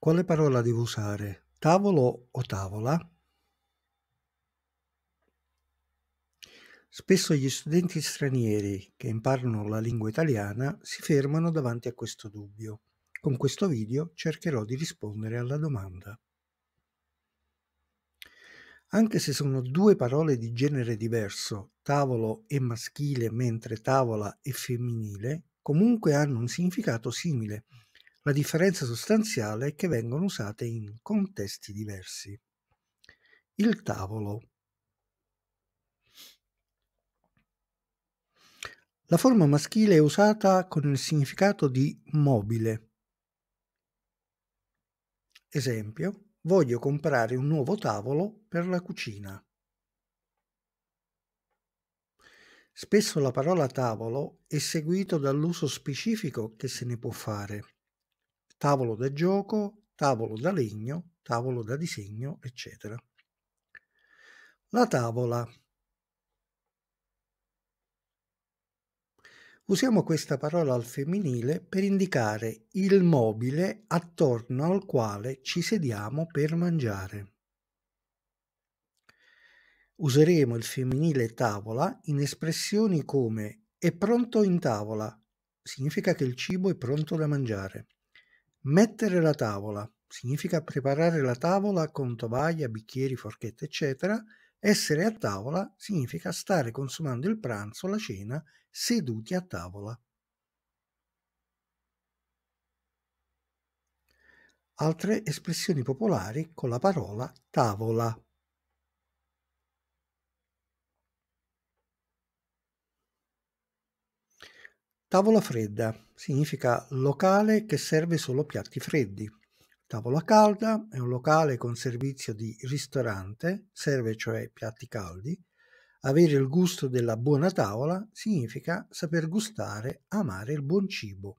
Quale parola devo usare? Tavolo o tavola? Spesso gli studenti stranieri che imparano la lingua italiana si fermano davanti a questo dubbio. Con questo video cercherò di rispondere alla domanda. Anche se sono due parole di genere diverso, tavolo e maschile mentre tavola è femminile, comunque hanno un significato simile la differenza sostanziale è che vengono usate in contesti diversi. Il tavolo. La forma maschile è usata con il significato di mobile. Esempio, voglio comprare un nuovo tavolo per la cucina. Spesso la parola tavolo è seguito dall'uso specifico che se ne può fare tavolo da gioco, tavolo da legno, tavolo da disegno, eccetera. La tavola. Usiamo questa parola al femminile per indicare il mobile attorno al quale ci sediamo per mangiare. Useremo il femminile tavola in espressioni come è pronto in tavola, significa che il cibo è pronto da mangiare. Mettere la tavola significa preparare la tavola con tovaglia, bicchieri, forchette, eccetera. Essere a tavola significa stare consumando il pranzo, la cena, seduti a tavola. Altre espressioni popolari con la parola tavola. Tavola fredda significa locale che serve solo piatti freddi. Tavola calda è un locale con servizio di ristorante, serve cioè piatti caldi. Avere il gusto della buona tavola significa saper gustare, amare il buon cibo.